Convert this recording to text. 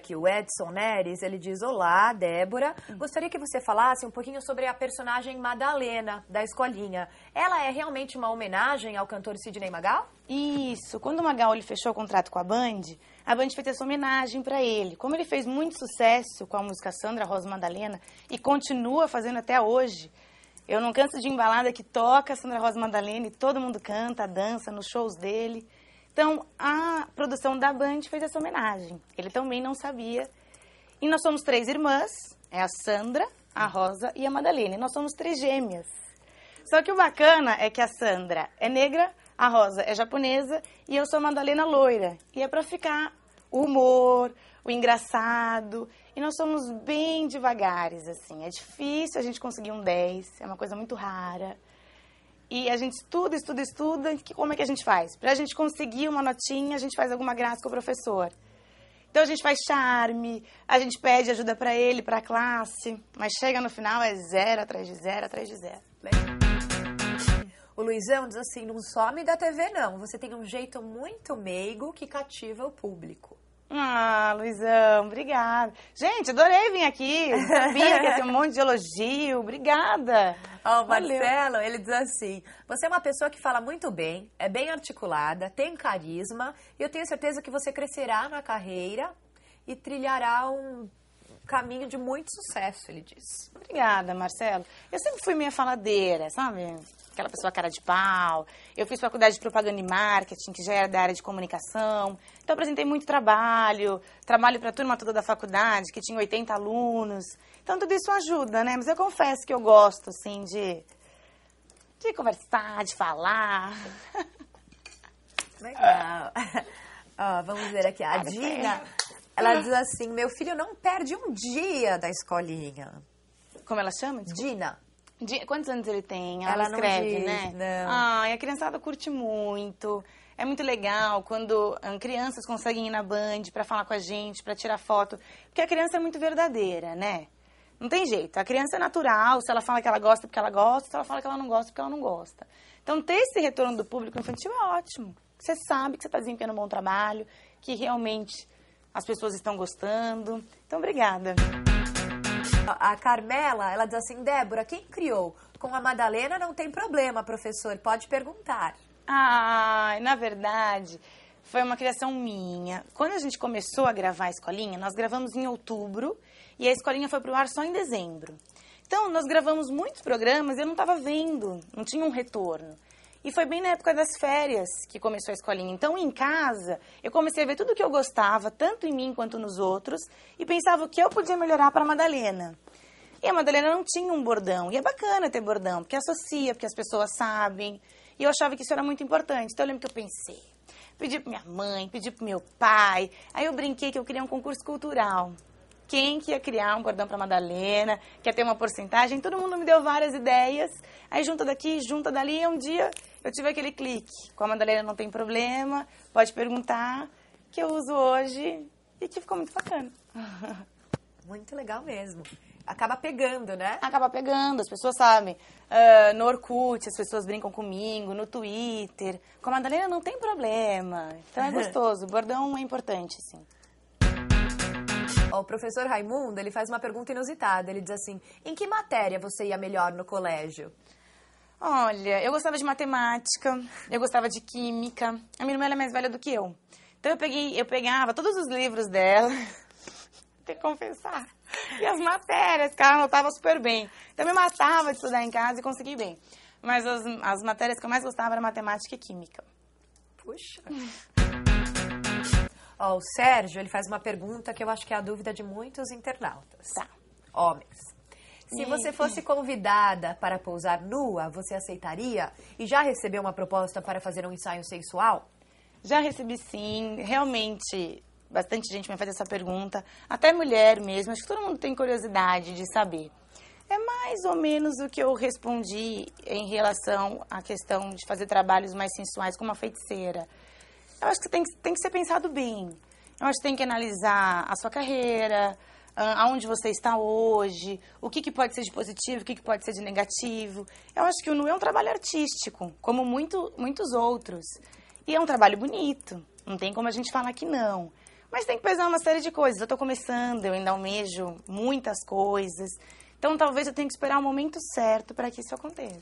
feedback, o Edson Neres, ele diz: Olá, Débora. Gostaria que você falasse um pouquinho sobre a personagem Madalena, da escolinha. Ela é realmente uma homenagem ao cantor Sidney Magal? Isso. Quando o Magal ele fechou o contrato com a Band, a Band fez essa homenagem para ele. Como ele fez muito sucesso com a música Sandra Rosa Madalena e continua fazendo até hoje. Eu não canso de embalada que toca Sandra Rosa Madalena e todo mundo canta, dança nos shows dele. Então, a produção da Band fez essa homenagem. Ele também não sabia. E nós somos três irmãs, é a Sandra, a Rosa e a Madalena. E nós somos três gêmeas. Só que o bacana é que a Sandra é negra, a Rosa é japonesa e eu sou a Madalena loira. E é para ficar o humor, o engraçado. E nós somos bem devagares, assim. É difícil a gente conseguir um 10, é uma coisa muito rara e a gente estuda, estuda, estuda, que, como é que a gente faz? Para a gente conseguir uma notinha, a gente faz alguma graça com o professor. Então a gente faz charme, a gente pede ajuda para ele, para a classe, mas chega no final é zero atrás de zero atrás de zero. O Luizão diz assim: não some da TV, não. Você tem um jeito muito meigo que cativa o público. Ah, Luizão, obrigada. Gente, adorei vir aqui. sabia que ia ter um monte de elogio. Obrigada. Ó, oh, o Marcelo, ele diz assim: você é uma pessoa que fala muito bem, é bem articulada, tem carisma, e eu tenho certeza que você crescerá na carreira e trilhará um caminho de muito sucesso, ele diz. Obrigada, Marcelo. Eu sempre fui minha faladeira, sabe? aquela pessoa cara de pau. Eu fiz faculdade de propaganda e marketing, que já era da área de comunicação. Então, apresentei muito trabalho, trabalho para a turma toda da faculdade, que tinha 80 alunos. Então, tudo isso ajuda, né? Mas eu confesso que eu gosto, assim, de, de conversar, de falar. Legal. vamos ver aqui. A Dina, ela diz assim: meu filho não perde um dia da escolinha. Como ela chama? Desculpa. Dina. De, quantos anos ele tem? Ela, Ela escreve, diz, né? Não. Ai, a criançada curte muito. É muito legal quando hum, crianças conseguem ir na Band para falar com a gente, para tirar foto. Porque a criança é muito verdadeira, né? Não tem jeito. A criança é natural, se ela fala que ela gosta porque ela gosta, se ela fala que ela não gosta porque ela não gosta. Então, ter esse retorno do público infantil é ótimo. Você sabe que você está desempenhando um bom trabalho, que realmente as pessoas estão gostando. Então, obrigada. A Carmela, ela diz assim, Débora, quem criou? Com a Madalena não tem problema, professor, pode perguntar. Ah, na verdade, foi uma criação minha. Quando a gente começou a gravar a Escolinha, nós gravamos em outubro e a Escolinha foi pro ar só em dezembro. Então, nós gravamos muitos programas e eu não estava vendo, não tinha um retorno. E foi bem na época das férias que começou a escolinha. Então, em casa, eu comecei a ver tudo que eu gostava, tanto em mim quanto nos outros, e pensava o que eu podia melhorar para a Madalena. E a Madalena não tinha um bordão. E é bacana ter bordão, porque associa, porque as pessoas sabem. E eu achava que isso era muito importante. Então, eu lembro que eu pensei. Pedi para minha mãe, pedi para meu pai. Aí eu brinquei que eu queria um concurso cultural quem que ia criar um bordão para Madalena, Quer ter uma porcentagem. Todo mundo me deu várias ideias. Aí junta daqui, junta dali, e um dia eu tive aquele clique. Com a Madalena não tem problema, pode perguntar, que eu uso hoje e que ficou muito bacana. Muito legal mesmo. Acaba pegando, né? Acaba pegando, as pessoas sabem. Uh, no Orkut, as pessoas brincam comigo, no Twitter. Com a Madalena não tem problema. Então é gostoso. Bordão é importante, sim. o professor Raimundo, ele faz uma pergunta inusitada. Ele diz assim, em que matéria você ia melhor no colégio? Olha, eu gostava de matemática, eu gostava de química. A minha irmã é mais velha do que eu. Então eu peguei, eu pegava todos os livros dela, tem que confessar. E as matérias, cara, tava super bem. Então eu me matava de estudar em casa e consegui bem. Mas as, as matérias que eu mais gostava eram matemática e química. Puxa. Ó, oh, o Sérgio, ele faz uma pergunta que eu acho que é a dúvida de muitos internautas. Tá. Homens. Se você fosse convidada para pousar nua, você aceitaria? E já recebeu uma proposta para fazer um ensaio sensual? Já recebi sim, realmente bastante gente me faz essa pergunta, até mulher mesmo, acho que todo mundo tem curiosidade de saber. É mais ou menos o que eu respondi em relação à questão de fazer trabalhos mais sensuais como a feiticeira. Eu acho que tem, tem que ser pensado bem. Eu acho que tem que analisar a sua carreira, ah, aonde você está hoje, o que, que pode ser de positivo, o que, que pode ser de negativo. Eu acho que o Nu é um trabalho artístico, como muito, muitos outros. E é um trabalho bonito, não tem como a gente falar que não. Mas tem que pesar uma série de coisas. Eu estou começando, eu ainda almejo muitas coisas. Então talvez eu tenha que esperar o momento certo para que isso aconteça.